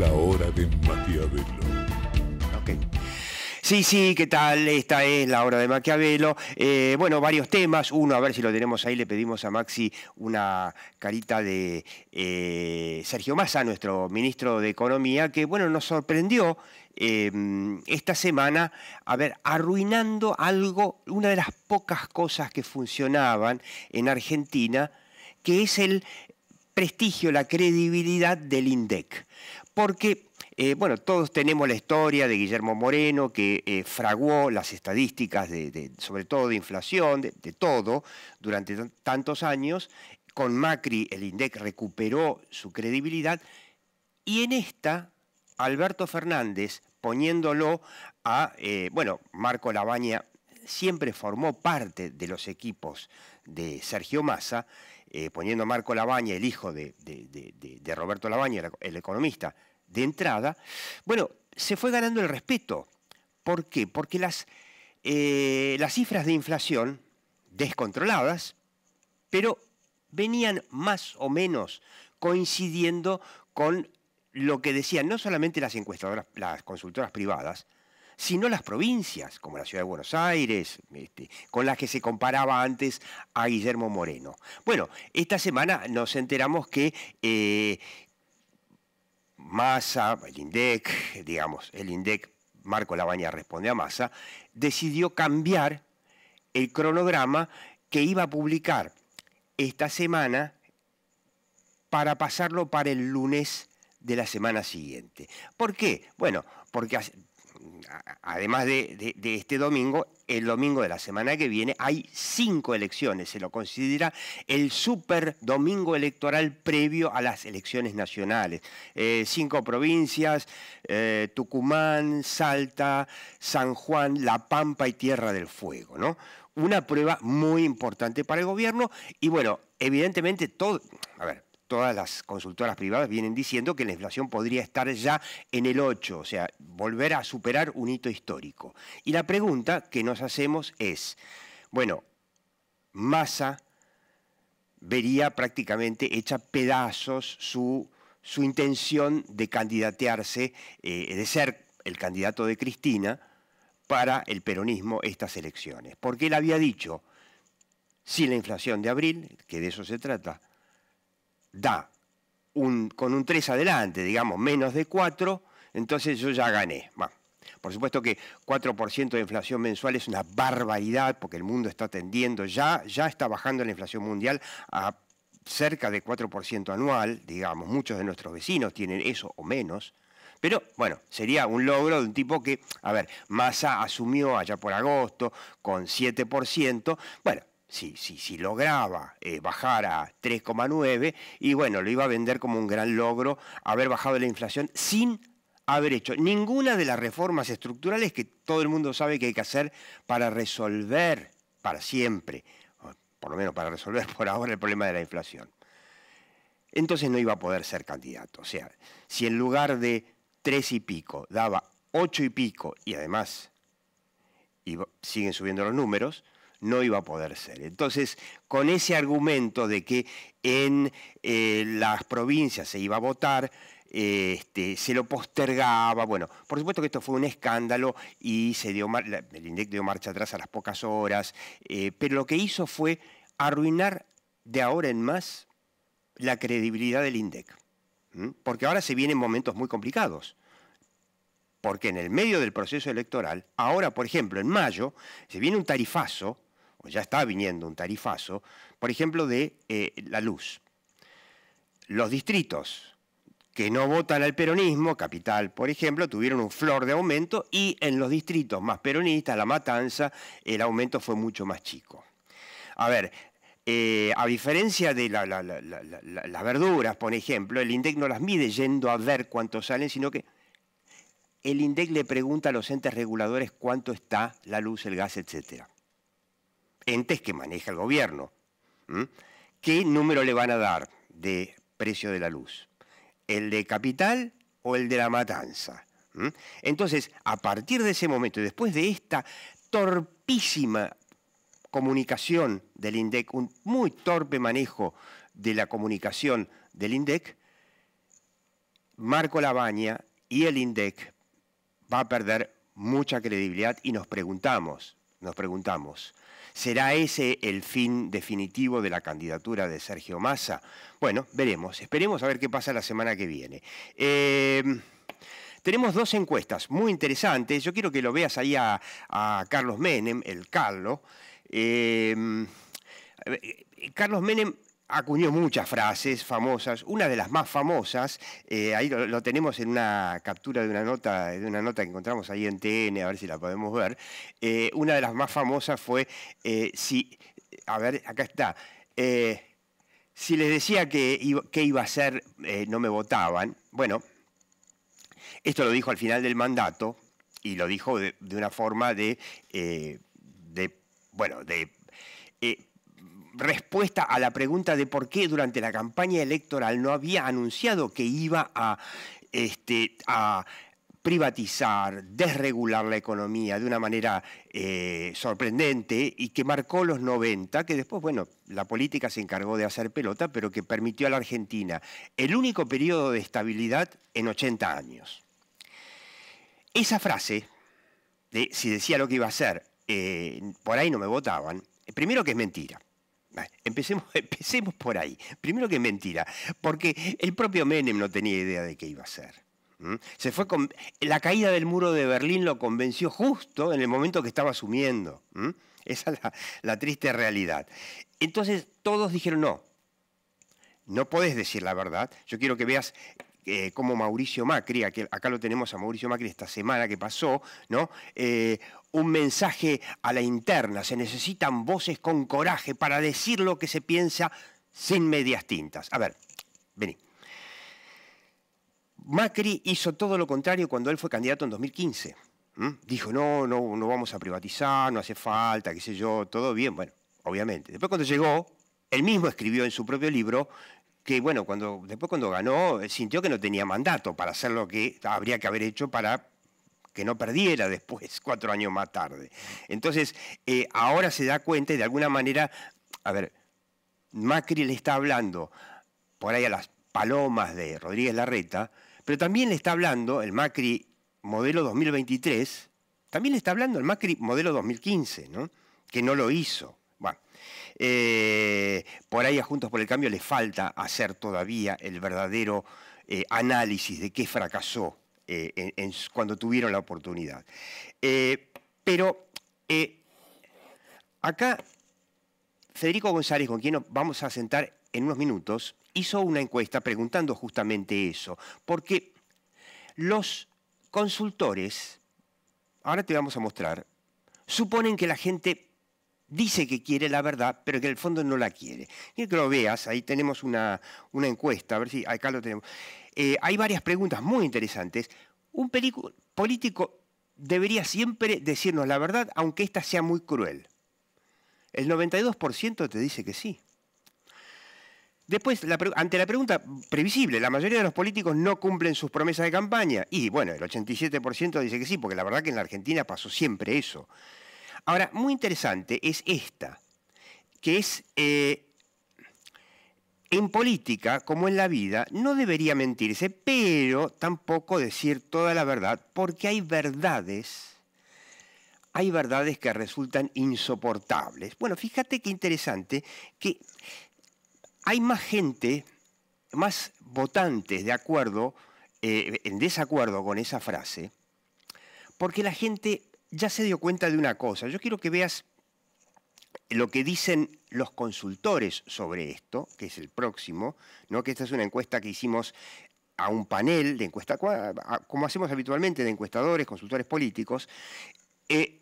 la hora de Maquiavelo. Okay. Sí, sí, ¿qué tal? Esta es la hora de Maquiavelo. Eh, bueno, varios temas. Uno, a ver si lo tenemos ahí, le pedimos a Maxi una carita de eh, Sergio Massa, nuestro ministro de Economía, que, bueno, nos sorprendió eh, esta semana, a ver, arruinando algo, una de las pocas cosas que funcionaban en Argentina, que es el prestigio, la credibilidad del INDEC porque eh, bueno, todos tenemos la historia de Guillermo Moreno que eh, fraguó las estadísticas, sobre todo de inflación, de, todo, durante tantos años. Con Macri el INDEC recuperó su credibilidad y en esta Alberto Fernández poniéndolo a, eh, bueno, Marco Labaña siempre formó parte de los equipos de Sergio Massa, poniendo a Marco Labaña, el hijo de, de Roberto Labaña, el economista, de entrada, bueno, se fue ganando el respeto. ¿Por qué? Porque las, eh, las cifras de inflación descontroladas, pero venían más o menos coincidiendo con lo que decían no solamente las encuestadoras, las consultoras privadas, sino las provincias, como la ciudad de Buenos Aires, este, con las que se comparaba antes a Guillermo Moreno. Bueno, esta semana nos enteramos que eh, Massa, el INDEC, digamos, el INDEC, Marco Labaña responde a Massa, decidió cambiar el cronograma que iba a publicar esta semana para pasarlo para el lunes de la semana siguiente. ¿Por qué? Bueno, porque además de, este domingo, el domingo de la semana que viene hay cinco elecciones. Se lo considera el super domingo electoral previo a las elecciones nacionales. Eh, cinco provincias, eh, Tucumán, Salta, San Juan, La Pampa y Tierra del Fuego, ¿no? Una prueba muy importante para el gobierno y bueno, evidentemente todo... A ver, todas las consultoras privadas vienen diciendo que la inflación podría estar ya en el 8, o sea, volver a superar un hito histórico. Y la pregunta que nos hacemos es, bueno, Massa vería prácticamente hecha pedazos su, intención de candidatearse, eh, de ser el candidato de Cristina para el peronismo estas elecciones. Porque él había dicho, si la inflación de abril, que de eso se trata, da con un 3 adelante, digamos, menos de 4, entonces yo ya gané. por supuesto que 4% de inflación mensual es una barbaridad porque el mundo está tendiendo, ya, ya está bajando la inflación mundial a cerca de 4% anual, digamos, muchos de nuestros vecinos tienen eso o menos. Pero bueno, sería un logro de un tipo que, a ver, Massa asumió allá por agosto con 7%. Bueno, si, lograba eh, bajar a 3,9, y bueno, lo iba a vender como un gran logro haber bajado la inflación sin haber hecho ninguna de las reformas estructurales que todo el mundo sabe que hay que hacer para resolver para siempre, por lo menos para resolver por ahora el problema de la inflación. Entonces no iba a poder ser candidato. O sea, si en lugar de tres y pico daba ocho y pico, y además siguen subiendo los números, no iba a poder ser. Entonces, con ese argumento de que en eh, las provincias se iba a votar, eh, este, se lo postergaba. Bueno, por supuesto que esto fue un escándalo y se dio el INDEC dio marcha atrás a las pocas horas, eh, pero lo que hizo fue arruinar de ahora en más la credibilidad del INDEC, porque ahora se vienen momentos muy complicados. Porque en el medio del proceso electoral, ahora, por ejemplo, en mayo, se viene un tarifazo o pues ya está viniendo un tarifazo, por ejemplo, de eh, la luz. Los distritos que no votan al peronismo, Capital, por ejemplo, tuvieron un flor de aumento y en los distritos más peronistas, La Matanza, el aumento fue mucho más chico. A ver, eh, a diferencia de las verduras, por ejemplo, el INDEC no las mide yendo a ver cuánto salen, sino que el INDEC le pregunta a los entes reguladores cuánto está la luz, el gas, etcétera entes que maneja el gobierno. ¿Qué número le van a dar de precio de la luz? ¿El de capital o el de la matanza? Entonces, a partir de ese momento después de esta torpísima comunicación del INDEC, un muy torpe manejo de la comunicación del INDEC, Marco Labaña y el INDEC va a perder mucha credibilidad y nos preguntamos, nos preguntamos, ¿Será ese el fin definitivo de la candidatura de Sergio Massa? Bueno, veremos, esperemos a ver qué pasa la semana que viene. Em, tenemos dos encuestas muy interesantes. Yo quiero que lo veas ahí a, Carlos Menem, el Carlo. Em, eh, Carlos Menem acuñó muchas frases famosas, una de las más famosas, eh, ahí lo, tenemos en una captura de una nota, de una nota que encontramos ahí en TN, a ver si la podemos ver, eh, una de las más famosas fue, eh, si, a ver, acá está, si les decía que, que iba a ser, no me votaban, bueno, esto lo dijo al final del mandato y lo dijo de, una forma de, de bueno, de respuesta a la pregunta de por qué durante la campaña electoral no había anunciado que iba a, este, privatizar, desregular la economía de una manera eh, sorprendente y que marcó los 90, que después, bueno, la política se encargó de hacer pelota, pero que permitió a la Argentina el único periodo de estabilidad en 80 años. Esa frase, de si decía lo que iba a hacer, eh, por ahí no me votaban, primero que es mentira. Empecemos, empecemos por ahí. Primero que mentira, porque el propio Menem no tenía idea de qué iba a hacer. Se fue con... La caída del muro de Berlín lo convenció justo en el momento que estaba asumiendo. Esa es la, la triste realidad. Entonces todos dijeron, no, no podés decir la verdad. Yo quiero que veas eh, como Mauricio Macri, acá lo tenemos a Mauricio Macri esta semana que pasó, ¿no? Eh, un mensaje a la interna, se necesitan voces con coraje para decir lo que se piensa sin medias tintas. A ver, vení. Macri hizo todo lo contrario cuando él fue candidato en 2015. Dijo, no, no, no vamos a privatizar, no hace falta, qué sé yo, todo bien. Bueno, obviamente. Después cuando llegó, él mismo escribió en su propio libro que bueno, cuando, después cuando ganó, eh, sintió que no tenía mandato para hacer lo que habría que haber hecho para que no perdiera después, cuatro años más tarde. Entonces, eh, ahora se da cuenta y de alguna manera, a ver, Macri le está hablando por ahí a las palomas de Rodríguez Larreta, pero también le está hablando el Macri modelo 2023, también le está hablando el Macri modelo 2015, ¿no? que no lo hizo. Eh, por ahí a Juntos por el Cambio le falta hacer todavía el verdadero eh, análisis de qué fracasó eh, cuando tuvieron la oportunidad. pero acá Federico González, con quien vamos a sentar en unos minutos, hizo una encuesta preguntando justamente eso, porque los consultores, ahora te vamos a mostrar, suponen que la gente dice que quiere la verdad, pero que en el fondo no la quiere. Quiero que lo veas, ahí tenemos una, encuesta, a ver si acá lo tenemos. Eh, hay varias preguntas muy interesantes. Un político debería siempre decirnos la verdad, aunque ésta sea muy cruel. El 92% te dice que sí. Después, ante la pregunta previsible, la mayoría de los políticos no cumplen sus promesas de campaña. Y bueno, el 87% dice que sí, porque la verdad que en la Argentina pasó siempre eso. Ahora, muy interesante es esta, que es, eh, en política, como en la vida, no debería mentirse, pero tampoco decir toda la verdad, porque hay verdades, hay verdades que resultan insoportables. Bueno, fíjate qué interesante que hay más gente, más votantes de acuerdo, eh, en desacuerdo con esa frase, porque la gente ya se dio cuenta de una cosa. Yo quiero que veas lo que dicen los consultores sobre esto, que es el próximo, ¿no? que esta es una encuesta que hicimos a un panel de encuesta, como hacemos habitualmente, de encuestadores, consultores políticos. Eh,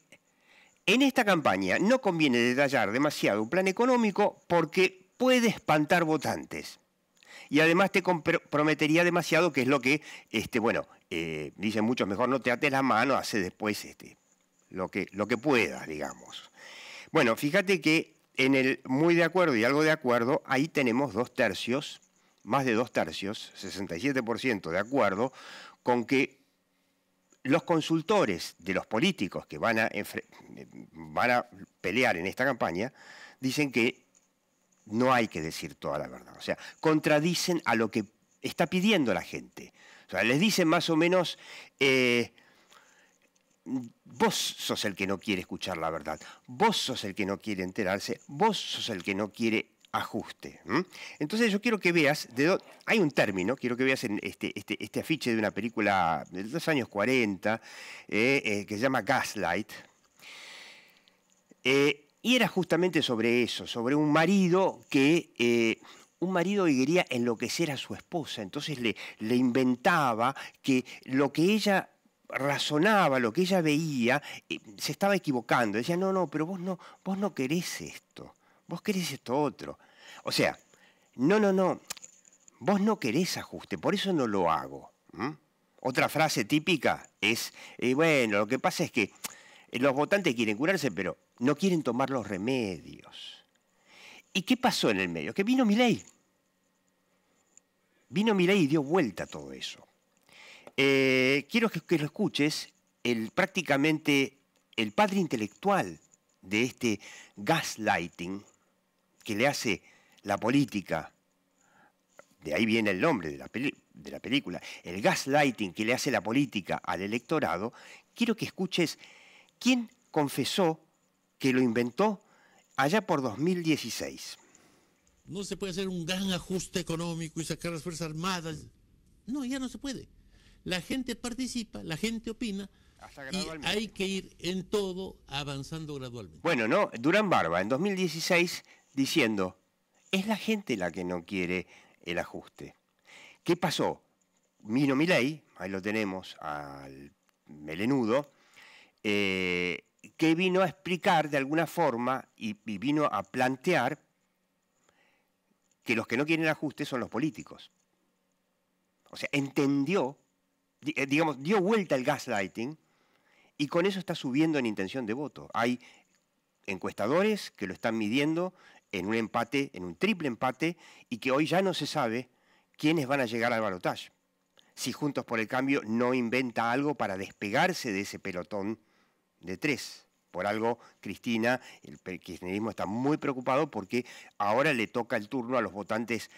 en esta campaña no conviene detallar demasiado un plan económico porque puede espantar votantes. Y además te comprometería demasiado, que es lo que, este, bueno, eh, dicen muchos, mejor no te ates la mano, hace después este, lo que, lo que digamos. Bueno, fíjate que en el muy de acuerdo y algo de acuerdo, ahí tenemos dos tercios, más de dos tercios, 67% de acuerdo, con que los consultores de los políticos que van a, van a pelear en esta campaña dicen que no hay que decir toda la verdad. O sea, contradicen a lo que está pidiendo la gente. O sea, les dicen más o menos, eh, vos sos el que no quiere escuchar la verdad, vos sos el que no quiere enterarse, vos sos el que no quiere ajuste. Entonces yo quiero que veas, hay un término, quiero que veas en este, este, este afiche de una película de los años 40 eh, eh, que se llama Gaslight. Eh, y era justamente sobre eso, sobre un marido que un marido quería enloquecer a su esposa, entonces le, le inventaba que lo que ella razonaba, lo que ella veía, eh, se estaba equivocando. Decía, no, no, pero vos no, vos no querés esto, vos querés esto otro. O sea, no, no, no, vos no querés ajuste, por eso no lo hago. Otra frase típica es, eh, bueno, lo que pasa es que eh, los votantes quieren curarse, pero no quieren tomar los remedios. ¿Y qué pasó en el medio? Que vino mi ley. Vino mi ley y dio vuelta a todo eso. Eh, quiero que, lo escuches, el, prácticamente el padre intelectual de este gaslighting que le hace la política, de ahí viene el nombre de la, de la película, el gaslighting que le hace la política al electorado, quiero que escuches quién confesó que lo inventó allá por 2016. No se puede hacer un gran ajuste económico y sacar las Fuerzas Armadas. No, ya no se puede la gente participa, la gente opina. y hay que ir en todo avanzando gradualmente. Bueno, no, Durán Barba en 2016 diciendo, es la gente la que no quiere el ajuste. ¿Qué pasó? Mino Milei, ahí lo tenemos al melenudo, eh, que vino a explicar de alguna forma y, y vino a plantear que los que no quieren el ajuste son los políticos. O sea, entendió eh, digamos, dio vuelta el gaslighting y con eso está subiendo en intención de voto. Hay encuestadores que lo están midiendo en un empate, en un triple empate, y que hoy ya no se sabe quiénes van a llegar al balotaje. Si Juntos por el Cambio no inventa algo para despegarse de ese pelotón de tres. Por algo, Cristina, el kirchnerismo está muy preocupado porque ahora le toca el turno a los votantes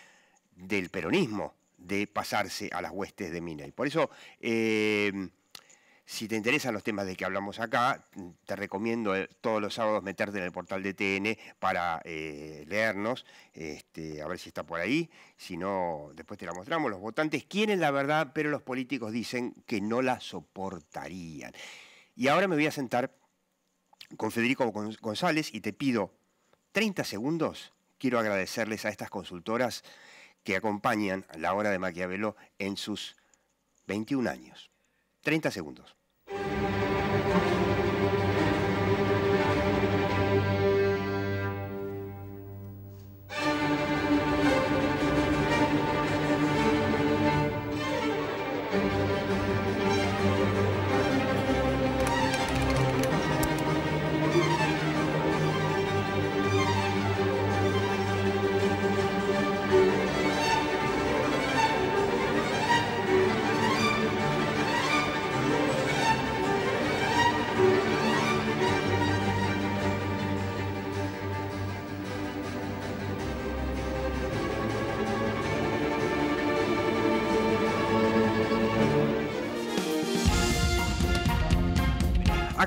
del peronismo, de pasarse a las huestes de Mina. Y por eso, eh, si te interesan los temas de que hablamos acá, te recomiendo eh, todos los sábados meterte en el portal de TN para eh, leernos, este, a ver si está por ahí, si no, después te la mostramos. Los votantes quieren la verdad, pero los políticos dicen que no la soportarían. Y ahora me voy a sentar con Federico González y te pido 30 segundos. Quiero agradecerles a estas consultoras que acompañan a la obra de Maquiavelo en sus 21 años. 30 segundos.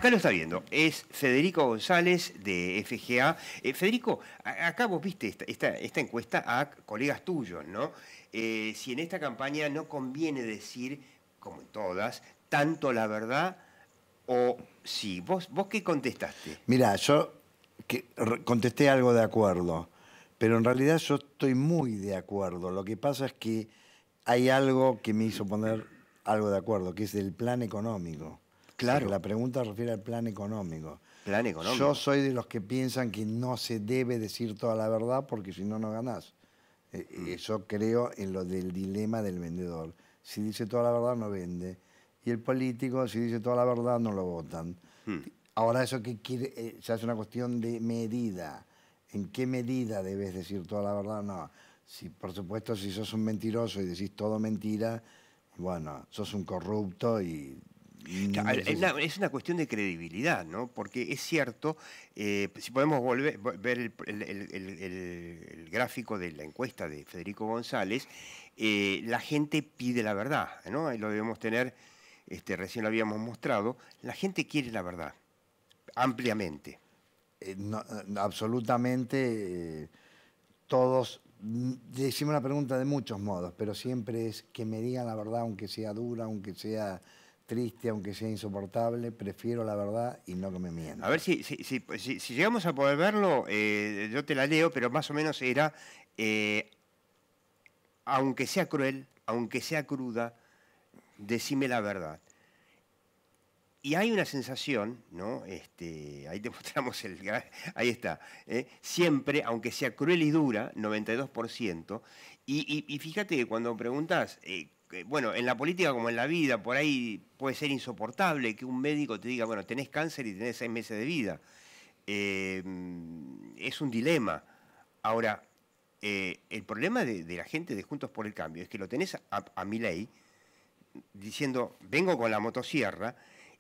Acá lo está viendo, es Federico González de FGA. Eh, Federico, acá vos viste esta, encuesta a colegas tuyos, ¿no? Eh, si en esta campaña no conviene decir, como en todas, tanto la verdad o sí. ¿Vos, vos qué contestaste? Mira, yo que contesté algo de acuerdo, pero en realidad yo estoy muy de acuerdo. Lo que pasa es que hay algo que me hizo poner algo de acuerdo, que es el plan económico. Claro. la pregunta refiere al plan económico. Yo soy de los que piensan que no se debe decir toda la verdad porque si no, no ganás. Eh, mm. Eso creo en lo del dilema del vendedor. Si dice toda la verdad, no vende. Y el político, si dice toda la verdad, no lo votan. Mm. Ahora, eso que quiere, ya eh, se una cuestión de medida. ¿En qué medida debes decir toda la verdad? No. Si, por supuesto, si sos un mentiroso y decís todo mentira, bueno, sos un corrupto y Mm, es, una, cuestión de credibilidad, ¿no? Porque es cierto, eh, si podemos volver, ver el, gráfico de la encuesta de Federico González, eh, la gente pide la verdad, ¿no? Ahí lo debemos tener, este, recién lo habíamos mostrado, la gente quiere la verdad, ampliamente. Eh, absolutamente todos decimos mm, la pregunta de muchos modos, pero siempre es que me digan la verdad, aunque sea dura, aunque sea triste, aunque sea insoportable, prefiero la verdad y no que me mientan. A ver si, si, llegamos a poder verlo, eh, yo te la leo, pero más o menos era, eh, aunque sea cruel, aunque sea cruda, decime la verdad. Y hay una sensación, ¿no? Este, ahí te mostramos el... Ahí está. ¿eh? Siempre, aunque sea cruel y dura, 92%. Y, y fíjate que cuando preguntas eh, bueno, en la política como en la vida, por ahí puede ser insoportable que un médico te diga, bueno, tenés cáncer y tenés seis meses de vida. Eh, es un dilema. Ahora, eh, el problema de, la gente de Juntos por el Cambio es que lo tenés a, mi ley diciendo, vengo con la motosierra,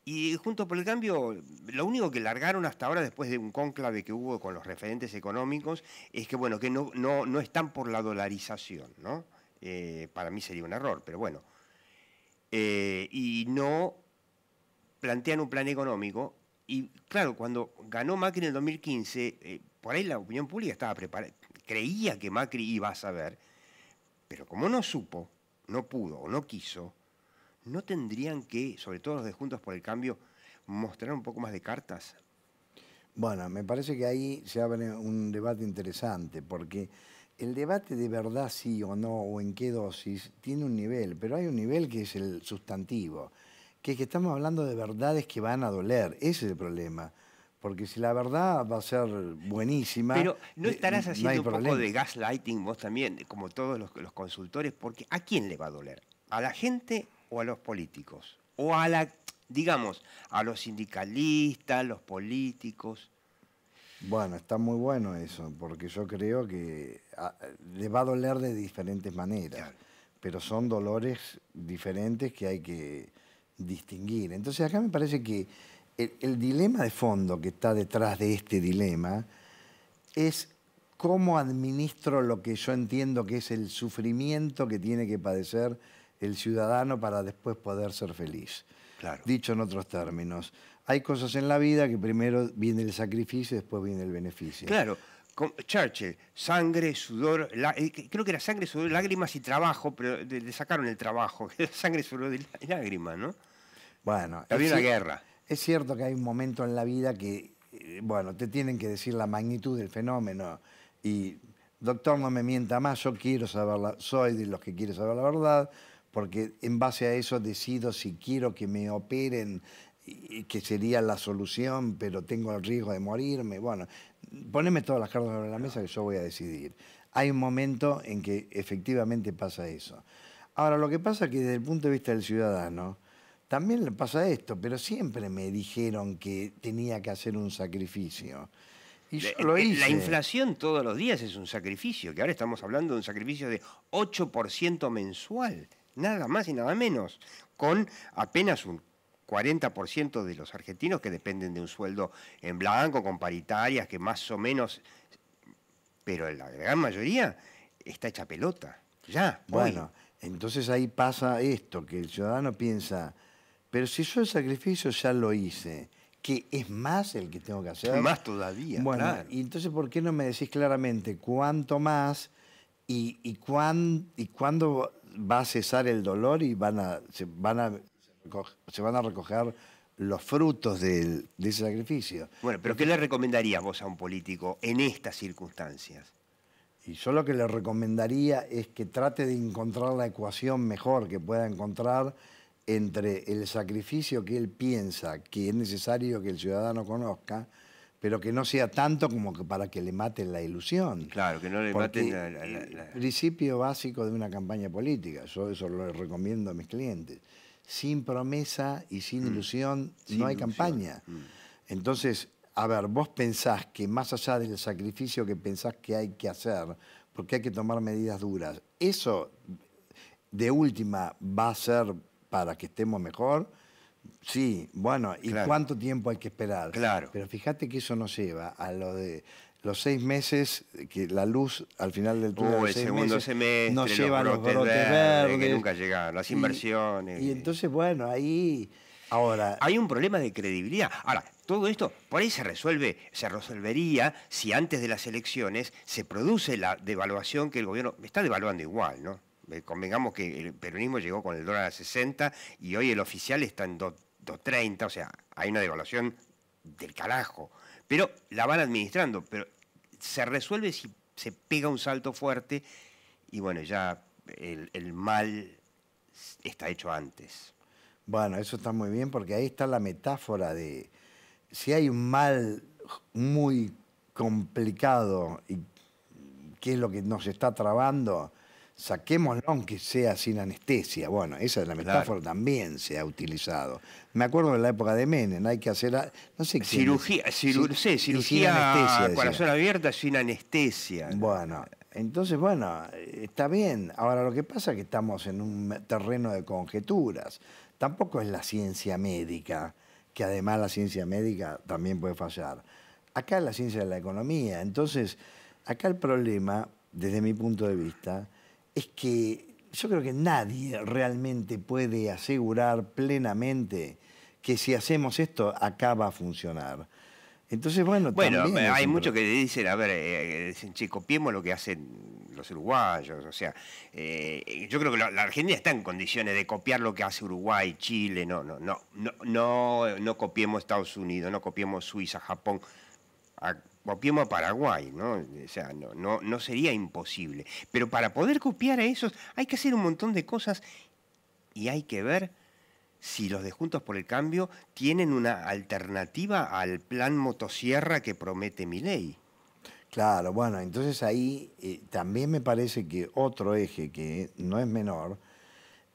y Juntos por el Cambio, lo único que largaron hasta ahora después de un conclave que hubo con los referentes económicos es que, bueno, que no, no están por la dolarización, ¿no? Eh, para mí sería un error, pero bueno. Eh, y no plantean un plan económico. Y claro, cuando ganó Macri en el 2015, eh, por ahí la opinión pública estaba preparada, creía que Macri iba a saber, pero como no supo, no pudo o no quiso, ¿no tendrían que, sobre todo los de Juntos por el Cambio, mostrar un poco más de cartas? Bueno, me parece que ahí se abre un debate interesante, porque el debate de verdad sí o no, o en qué dosis, tiene un nivel, pero hay un nivel que es el sustantivo, que es que estamos hablando de verdades que van a doler, ese es el problema. Porque si la verdad va a ser buenísima. Pero no eh, estarás haciendo un poco de gaslighting vos también, como todos los, los consultores, porque ¿a quién le va a doler? ¿A la gente o a los políticos? O a la, digamos, a los sindicalistas, los políticos. Bueno, está muy bueno eso, porque yo creo que ah, le va a doler de diferentes maneras, pero son dolores diferentes que hay que distinguir. Entonces acá me parece que el, dilema de fondo que está detrás de este dilema es cómo administro lo que yo entiendo que es el sufrimiento que tiene que padecer el ciudadano para después poder ser feliz. Dicho en otros términos, hay cosas en la vida que primero viene el sacrificio y después viene el beneficio. Claro. Churchill, sangre, sudor, eh, creo que era sangre, sudor, lágrimas y trabajo, pero le sacaron el trabajo, sangre, sudor y lágrimas, ¿no? Bueno, había guerra. Es cierto que hay un momento en la vida que, eh, bueno, te tienen que decir la magnitud del fenómeno y, doctor, no me mienta más, yo quiero saber, la, soy de los que quiero saber la verdad, porque en base a eso decido si quiero que me operen que sería la solución, pero tengo el riesgo de morirme. Bueno, poneme todas las cartas sobre la mesa que yo voy a decidir. Hay un momento en que efectivamente pasa eso. Ahora, lo que pasa es que desde el punto de vista del ciudadano, también le pasa esto, pero siempre me dijeron que tenía que hacer un sacrificio. Y yo lo eh, hice. La inflación todos los días es un sacrificio, que ahora estamos hablando de un sacrificio de 8% mensual, nada más y nada menos, con apenas un 40% de los argentinos que dependen de un sueldo en blanco, con paritarias, que más o menos, pero la gran mayoría está hecha pelota, ya. Bueno, entonces ahí pasa esto, que el ciudadano piensa, pero si yo el sacrificio ya lo hice, que es más el que tengo que hacer. Más todavía. Bueno, y entonces, ¿por qué no me decís claramente cuánto más y, y, y cuándo va a cesar el dolor y van a, se, van a se van a recoger los frutos de, ese sacrificio. Bueno, pero ¿qué le recomendarías vos a un político en estas circunstancias? Y yo lo que le recomendaría es que trate de encontrar la ecuación mejor que pueda encontrar entre el sacrificio que él piensa que es necesario que el ciudadano conozca, pero que no sea tanto como para que le maten la ilusión. Claro, que no le maten la, El principio básico de una campaña política, yo eso lo recomiendo a mis clientes sin promesa y sin mm. ilusión no hay campaña. Mm. Entonces, a ver, vos pensás que más allá del sacrificio que pensás que hay que hacer, porque hay que tomar medidas duras, eso de última va a ser para que estemos mejor. Sí, bueno, ¿y cuánto tiempo hay que esperar? Claro. Pero fíjate que eso nos lleva a lo de los seis meses, eh, que la luz al final del túnel no segundo semestre, lleva los brotes, que nunca llegaron, las inversiones. Y, entonces, bueno, ahí... Ahora, hay un problema de credibilidad. Ahora, todo esto por ahí se resuelve, se resolvería si antes de las elecciones se produce la devaluación que el gobierno está devaluando igual, ¿no? Eh, convengamos que el peronismo llegó con el dólar a 60 y hoy el oficial está en 2.30, o sea, hay una devaluación del carajo. Pero la van administrando, pero se resuelve si se pega un salto fuerte y bueno, ya el, mal está hecho antes. Bueno, eso está muy bien porque ahí está la metáfora de si hay un mal muy complicado y qué es lo que nos está trabando, saquémoslo aunque sea sin anestesia. Bueno, esa es la metáfora también se ha utilizado. Me acuerdo de la época de Menem, hay que hacer, no sé qué. Cirugía, sí, cirugía anestesia, corazón abierta sin anestesia. Bueno, entonces, bueno, está bien. Ahora lo que pasa es que estamos en un terreno de conjeturas. Tampoco es la ciencia médica, que además la ciencia médica también puede fallar. Acá es la ciencia de la economía. Entonces, acá el problema, desde mi punto de vista, es que yo creo que nadie realmente puede asegurar plenamente que si hacemos esto acá va a funcionar. Entonces, bueno, bueno eh, hay muchos que dicen, a ver, eh, eh, copiemos lo que hacen los uruguayos. O sea, yo creo que la, Argentina está en condiciones de copiar lo que hace Uruguay, Chile, no, no, no, no, no, copiemos Estados Unidos, no copiemos Suiza, Japón copiemos a Paraguay, ¿no? O sea, no, no, no sería imposible. Pero para poder copiar a esos hay que hacer un montón de cosas y hay que ver si los de Juntos por el Cambio tienen una alternativa al plan motosierra que promete mi ley. Claro, bueno, entonces ahí eh, también me parece que otro eje que no es menor,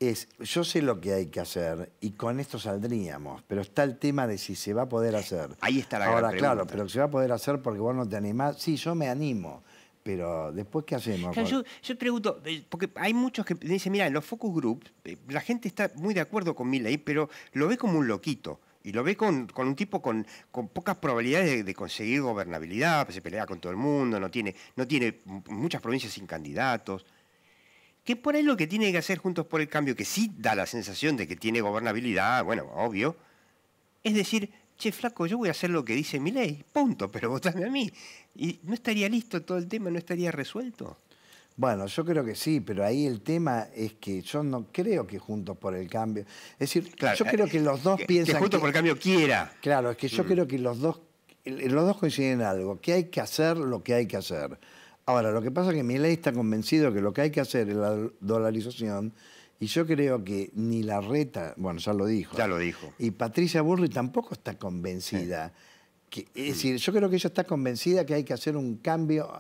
es, yo sé lo que hay que hacer y con esto saldríamos, pero está el tema de si se va a poder hacer. Ahí está la Ahora, claro, pero se va a poder hacer porque vos no te animás. Sí, yo me animo, pero después ¿qué hacemos? yo, pregunto, eh, porque hay muchos que dicen, mira, en los focus groups, eh, la gente está muy de acuerdo con mi ley, pero lo ve como un loquito. Y lo ve con, un tipo con, pocas probabilidades de, conseguir gobernabilidad, se pelea con todo el mundo, no tiene, no tiene muchas provincias sin candidatos que por ahí lo que tiene que hacer Juntos por el Cambio, que sí da la sensación de que tiene gobernabilidad, bueno, obvio, es decir, che, flaco, yo voy a hacer lo que dice mi ley, punto, pero votame a mí. Y no estaría listo todo el tema, no estaría resuelto. Bueno, yo creo que sí, pero ahí el tema es que yo no creo que Juntos por el Cambio. Es decir, yo creo eh, que los dos piensan. Que Juntos por el Cambio quiera. Claro, es que yo mm. creo que los dos, los dos coinciden en algo, que hay que hacer lo que hay que hacer. Ahora, lo que pasa es que ley está convencido que lo que hay que hacer es la dolarización y yo creo que ni la reta, bueno, ya lo dijo. Ya lo dijo. Y Patricia Burri tampoco está convencida. Que, es decir, yo creo que ella está convencida que hay que hacer un cambio,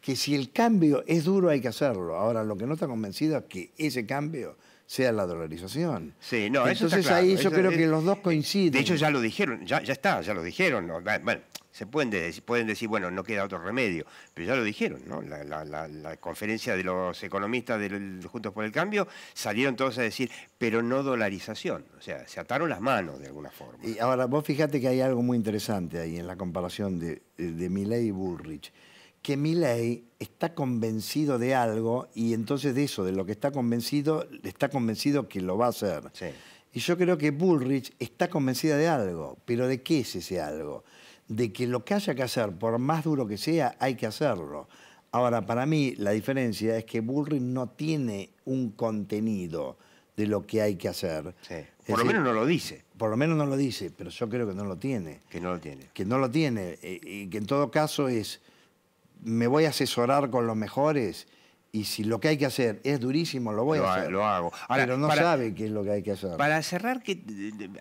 que si el cambio es duro hay que hacerlo. Ahora, lo que no está convencido es que ese cambio sea la dolarización. Sí, no, Entonces eso está ahí yo creo que los dos coinciden. De hecho, ya lo dijeron, ya, ya está, ya lo dijeron. Bueno, se pueden, decir, pueden decir, bueno, no queda otro remedio, pero ya lo dijeron, ¿no? La, conferencia de los economistas del, de Juntos por el Cambio salieron todos a decir, pero no dolarización. O sea, se ataron las manos de alguna forma. Y ahora, vos fíjate que hay algo muy interesante ahí en la comparación de, de Milley y Bullrich que Milley está convencido de algo y entonces de eso, de lo que está convencido, está convencido que lo va a hacer. Y yo creo que Bullrich está convencida de algo, pero ¿de qué es ese algo? de que lo que haya que hacer, por más duro que sea, hay que hacerlo. Ahora, para mí la diferencia es que Bullrich no tiene un contenido de lo que hay que hacer. Por lo menos no lo dice. Por lo menos no lo dice, pero yo creo que no lo tiene. Que no lo tiene. Que no lo tiene. Eh, y que en todo caso es, me voy a asesorar con los mejores y si lo que hay que hacer es durísimo, lo voy a hacer. lo hago. pero no sabe qué es lo que hay que hacer. Para cerrar, que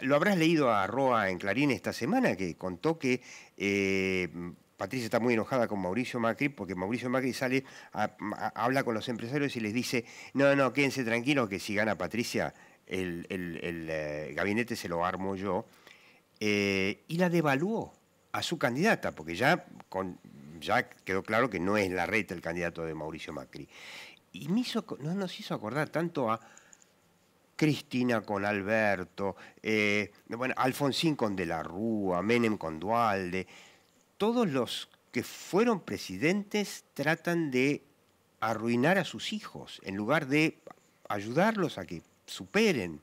lo habrás leído a Roa en Clarín esta semana, que contó que eh, Patricia está muy enojada con Mauricio Macri porque Mauricio Macri sale, habla con los empresarios y les dice, no, no, quédense tranquilos que si gana Patricia, el, eh, gabinete se lo armo yo. Eh, y la devaluó a su candidata, porque ya con ya quedó claro que no es la reta el candidato de Mauricio Macri. Y no nos hizo acordar tanto a Cristina con Alberto, eh, bueno, Alfonsín con De la Rúa, Menem con Dualde. Todos los que fueron presidentes tratan de arruinar a sus hijos en lugar de ayudarlos a que superen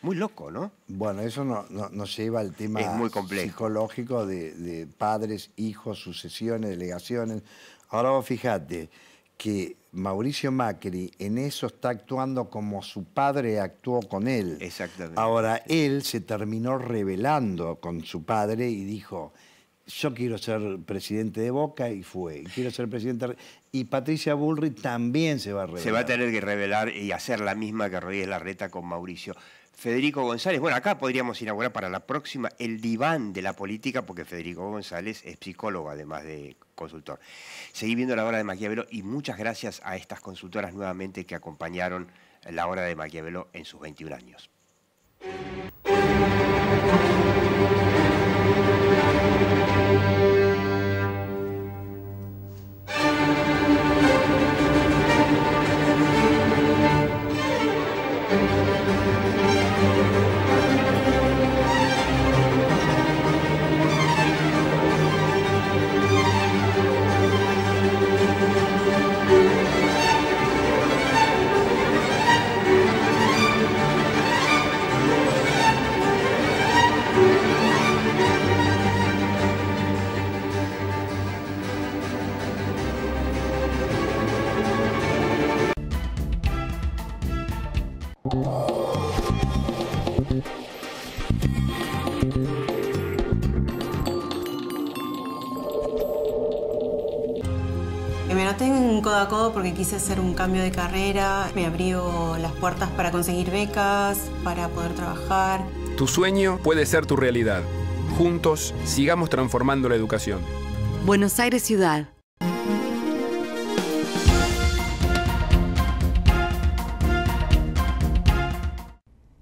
muy loco, ¿no? Bueno, eso no, no, nos lleva al tema psicológico de, de, padres, hijos, sucesiones, delegaciones. Ahora vos fijate que Mauricio Macri en eso está actuando como su padre actuó con él. Exactamente. Ahora él se terminó revelando con su padre y dijo, yo quiero ser presidente de Boca y fue. Quiero ser presidente. Y Patricia Bullrich también se va a revelar. Se va a tener que revelar y hacer la misma que la reta con Mauricio. Federico González, bueno, acá podríamos inaugurar para la próxima el diván de la política, porque Federico González es psicólogo además de consultor. Seguí viendo la hora de Maquiavelo y muchas gracias a estas consultoras nuevamente que acompañaron la hora de Maquiavelo en sus 21 años. quise hacer un cambio de carrera, me abrió las puertas para conseguir becas, para poder trabajar. Tu sueño puede ser tu realidad. Juntos sigamos transformando la educación. Buenos Aires Ciudad.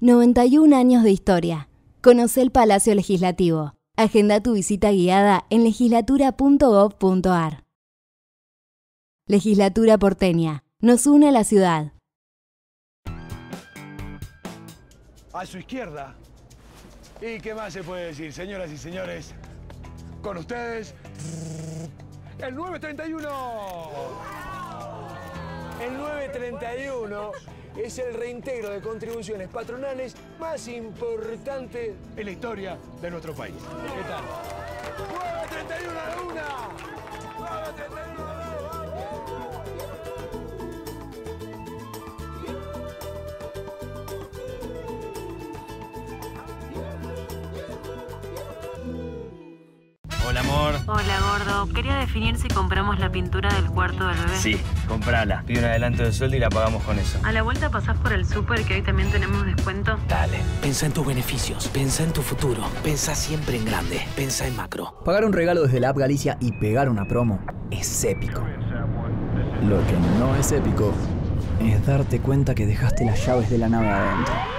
...91 años de historia. Conoce el Palacio Legislativo. Agenda tu visita guiada en legislatura.gov.ar. Legislatura porteña. Nos une a la ciudad. A su izquierda. ¿Y qué más se puede decir, señoras y señores? Con ustedes, el 931. El 931 es el reintegro de contribuciones patronales más importante en la historia de nuestro país. ¿Qué tal? 931 a la una. 931 Hola, gordo. Quería definir si compramos la pintura del cuarto del bebé. Sí, comprala. Pide un adelanto de sueldo y la pagamos con eso. A la vuelta pasás por el súper que hoy también tenemos descuento. Dale. Pensa en tus beneficios. Pensa en tu futuro. Pensa siempre en grande. Pensa en macro. Pagar un regalo desde la App Galicia y pegar una promo es épico. Lo que no es épico es darte cuenta que dejaste las llaves de la nave adentro.